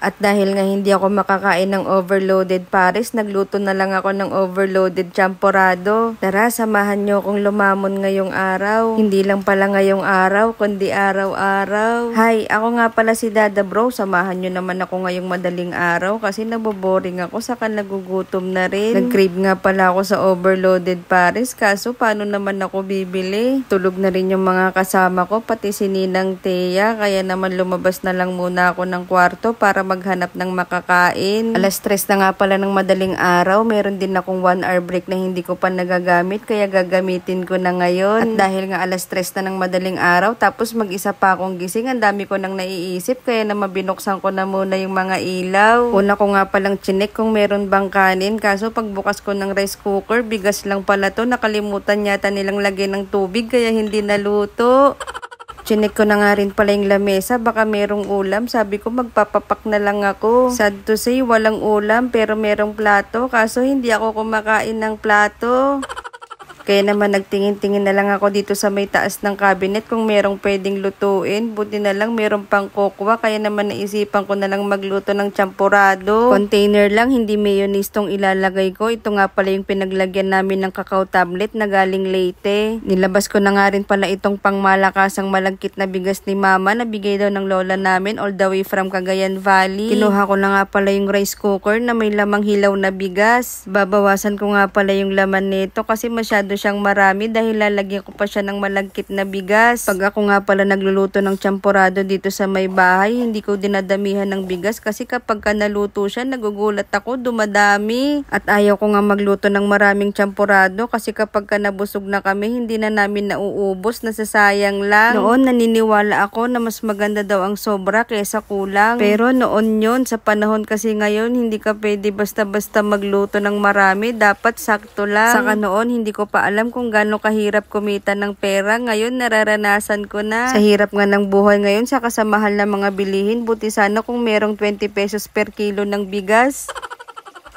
At dahil nga hindi ako makakain ng overloaded pares, nagluto na lang ako ng overloaded champorado. Tara, samahan niyo akong lumamon ngayong araw. Hindi lang pala ngayong araw, kundi araw-araw. Hi, ako nga pala si Dada Bro. Samahan niyo naman ako ngayong madaling araw kasi naboboring ako saka nagugutom na rin. nag nga pala ako sa overloaded pares kaso paano naman ako bibili? Tulog na rin yung mga kasama ko pati si Ninang Teya kaya naman lumabas na lang muna ako ng kwarto para maghanap ng makakain. Alas stress na nga pala ng madaling araw. Meron din akong 1 hour break na hindi ko pa nagagamit kaya gagamitin ko na ngayon. At dahil nga alas stress na ng madaling araw tapos mag-isa pa akong gising, ang dami ko nang naiisip kaya na mabinuksan ko na muna yung mga ilaw. Una ko nga palang chinek kung meron bang kanin kaso pagbukas ko ng rice cooker, bigas lang pala to. Nakalimutan yata nilang lagay ng tubig kaya hindi naluto. Chinek ko na nga rin pala yung lamesa, baka merong ulam. Sabi ko magpapapak na lang ako. Sad to say, walang ulam pero merong plato. Kaso hindi ako kumakain ng plato. Kaya naman nagtingin-tingin na lang ako dito sa may taas ng cabinet kung merong pwedeng lutuin. Buti na lang merong pang kokwa kaya naman naisipan ko na lang magluto ng champurado. Container lang, hindi mayonnaise tong ilalagay ko. Ito nga pala yung pinaglagyan namin ng cacao tablet na galing Leyte. Nilabas ko na nga rin pala itong pangmalakasang malagkit na bigas ni mama na bigay daw ng lola namin all the way from Cagayan Valley. Kinuha ko na nga pala yung rice cooker na may lamang hilaw na bigas. Babawasan ko nga pala yung laman nito kasi masyado siyang marami dahil lalagyan ko pa siya ng malagkit na bigas. Pag ako nga pala nagluluto ng champorado dito sa may bahay, hindi ko dinadamihan ng bigas kasi kapag ka naluto siya, nagugulat ako, dumadami. At ayaw ko nga magluto ng maraming champorado kasi kapag ka nabusog na kami, hindi na namin nauubos, nasasayang lang. Noon, naniniwala ako na mas maganda daw ang sobra kaysa kulang. Pero noon yon sa panahon kasi ngayon, hindi ka pwede basta-basta magluto ng marami, dapat sakto lang. Saka noon, hindi ko pa alam kung gaano kahirap kumita ng pera. Ngayon nararanasan ko na. Sa hirap nga ng buhay ngayon sa kasamahal ng mga bilihin, buti sana kung merong 20 pesos per kilo ng bigas.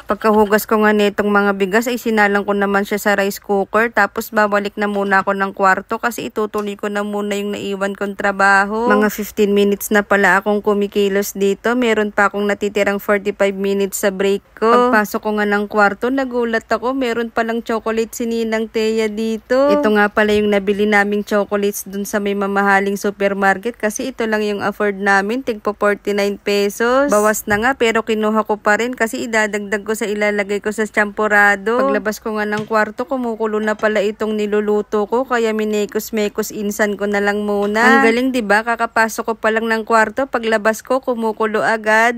Pagkahugas ko nga nitong mga bigas ay sinalang ko naman siya sa rice cooker tapos babalik na muna ako ng kwarto kasi itutuloy ko na muna yung naiwan kong trabaho. Mga 15 minutes na pala akong kumikilos dito. Meron pa akong natitirang 45 minutes sa break ko. Pagpasok ko nga ng kwarto, nagulat ako. Meron palang chocolate si Ninang Teya dito. Ito nga pala yung nabili naming chocolates dun sa may mamahaling supermarket kasi ito lang yung afford namin. Tigpo 49 pesos. Bawas na nga pero kinuha ko pa rin kasi idadagdag ko ko sa ilalagay ko sa champorado. Paglabas ko nga ng kwarto, kumukulo na pala itong niluluto ko. Kaya minekos-mekos insan ko na lang muna. Ang galing, di ba? Kakapasok ko pa lang ng kwarto. Paglabas ko, kumukulo agad.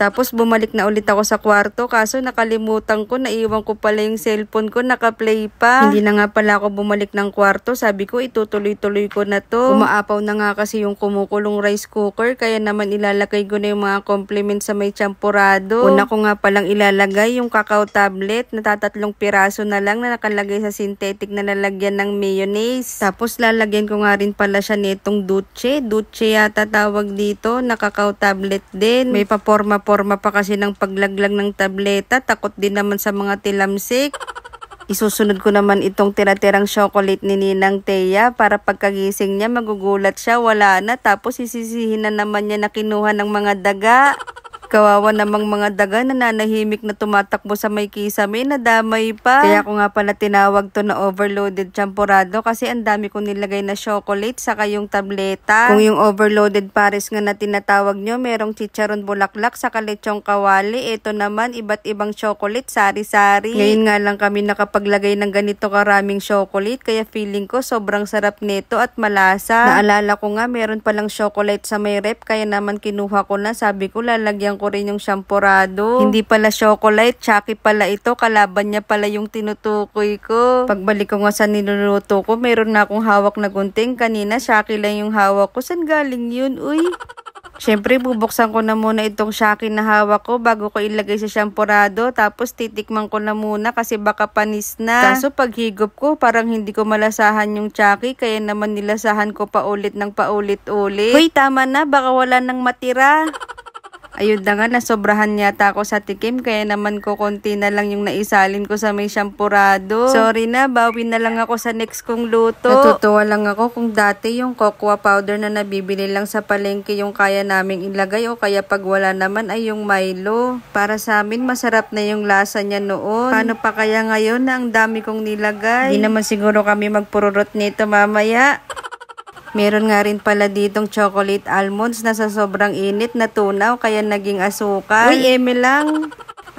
Tapos bumalik na ulit ako sa kwarto kaso nakalimutan ko, naiwan ko pala yung cellphone ko, nakaplay pa. Hindi na nga pala ako bumalik ng kwarto, sabi ko itutuloy-tuloy ko na to. Umaapaw na nga kasi yung kumukulong rice cooker kaya naman ilalagay ko na yung mga compliments sa may champurado. Una ko nga palang ilalagay yung cacao tablet na tatatlong piraso na lang na nakalagay sa synthetic na lalagyan ng mayonnaise. Tapos lalagyan ko nga rin pala siya nitong duche. Duche yata tawag dito, na cacao tablet din. May paporma po forma pa kasi ng paglaglag ng tableta. Takot din naman sa mga tilamsik. Isusunod ko naman itong tinatirang chocolate ni Ninang Teya para pagkagising niya magugulat siya, wala na. Tapos isisihin na naman niya na kinuha ng mga daga. Kawawa namang mga daga na nanahimik na tumatakbo sa may kisa. May nadamay pa. Kaya ko nga pala tinawag to na overloaded champorado kasi ang dami kong nilagay na chocolate saka yung tableta. Kung yung overloaded pares nga na tinatawag nyo, merong chicharon bulaklak sa lechong kawali. Ito naman, iba't ibang chocolate, sari-sari. Ngayon nga lang kami nakapaglagay ng ganito karaming chocolate kaya feeling ko sobrang sarap nito at malasa. Naalala ko nga meron palang chocolate sa may rep kaya naman kinuha ko na sabi ko lalagyan ko rin yung shampurado. Hindi pala chocolate, chaki pala ito. Kalaban niya pala yung tinutukoy ko. Pagbalik ko nga sa niluluto ko, meron na akong hawak na gunting. Kanina, chaki lang yung hawak ko. San galing yun? Uy! Siyempre, bubuksan ko na muna itong shakin na hawak ko bago ko ilagay sa shampurado. Tapos, titikman ko na muna kasi baka panis na. Kaso, paghigop ko, parang hindi ko malasahan yung chaki. Kaya naman nilasahan ko paulit ng paulit-ulit. Uy, tama na. Baka wala nang matira. Ayun na nga, nasobrahan yata ako sa tikim. Kaya naman ko konti na lang yung naisalin ko sa may shampurado. Sorry na, bawi na lang ako sa next kong luto. Natutuwa lang ako kung dati yung cocoa powder na nabibili lang sa palengke yung kaya naming ilagay o kaya pag wala naman ay yung Milo. Para sa amin, masarap na yung lasa niya noon. Paano pa kaya ngayon na ang dami kong nilagay? Hindi naman siguro kami magpururot nito mamaya. Meron nga rin pala ditong chocolate almonds na sa sobrang init na tunaw kaya naging asukal. Uy, eme lang.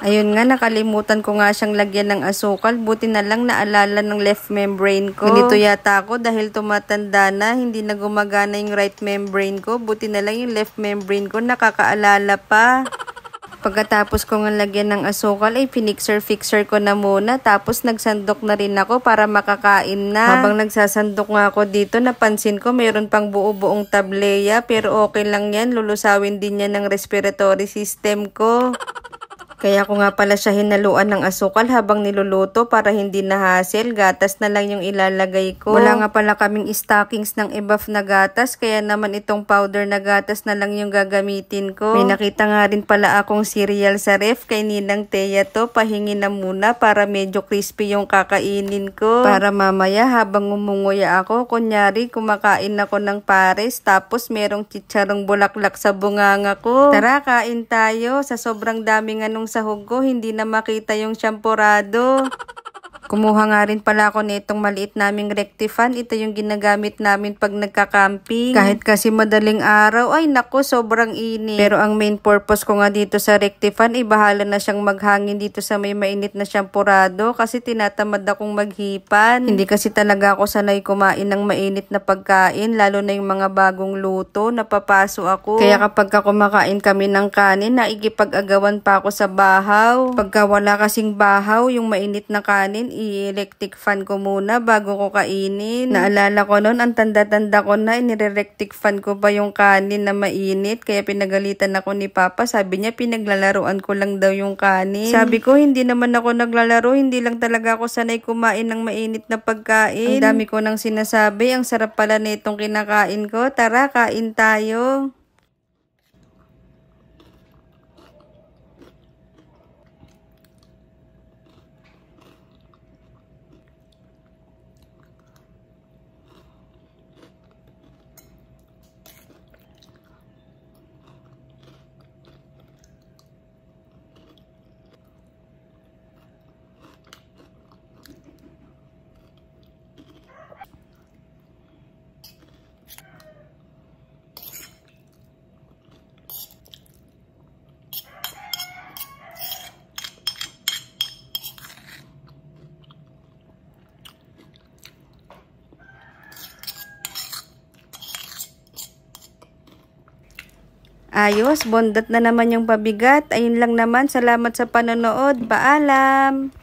Ayun nga, nakalimutan ko nga siyang lagyan ng asukal. Buti na lang naalala ng left membrane ko. Ganito yata ako dahil tumatanda na, hindi na gumagana yung right membrane ko. Buti na lang yung left membrane ko, nakakaalala pa. Pagkatapos ko nga lagyan ng asukal ay finixer-fixer ko na muna tapos nagsandok na rin ako para makakain na. Habang nagsasandok nga ako dito napansin ko mayroon pang buo-buong tableya pero okay lang yan lulusawin din yan ng respiratory system ko. Kaya ko nga pala siya hinaluan ng asukal habang niluluto para hindi na hassle. Gatas na lang yung ilalagay ko. Wala nga pala kaming stockings ng ebaf na gatas. Kaya naman itong powder na gatas na lang yung gagamitin ko. May nakita nga rin pala akong cereal sa ref. Kay Ninang Teya to. Pahingi na muna para medyo crispy yung kakainin ko. Para mamaya habang umunguya ako. Kunyari kumakain ako ng pares. Tapos merong chicharong bulaklak sa bunganga ko. Tara kain tayo. Sa sobrang dami nga nung sahog ko, hindi na makita yung champurado. Kumuha nga rin pala ako nitong maliit naming rectifan. Ito yung ginagamit namin pag nagka-camping. Kahit kasi madaling araw, ay nako, sobrang init. Pero ang main purpose ko nga dito sa rectifan, ibahala na siyang maghangin dito sa may mainit na shampurado kasi tinatamad akong maghipan. Hindi kasi talaga ako sanay kumain ng mainit na pagkain, lalo na yung mga bagong luto, napapaso ako. Kaya kapag kumakain kami ng kanin, naikipag-agawan pa ako sa bahaw. Pagka wala kasing bahaw, yung mainit na kanin, i-electric fan ko muna bago ko kainin. Naalala ko noon, ang tanda-tanda ko na, inire fan ko pa yung kanin na mainit. Kaya pinagalitan ako ni Papa. Sabi niya, pinaglalaroan ko lang daw yung kanin. Sabi ko, hindi naman ako naglalaro. Hindi lang talaga ako sanay kumain ng mainit na pagkain. Ang dami ko nang sinasabi. Ang sarap pala na itong kinakain ko. Tara, kain tayo. Ayos, bondat na naman yung pabigat. Ayun lang naman. Salamat sa panonood. Paalam!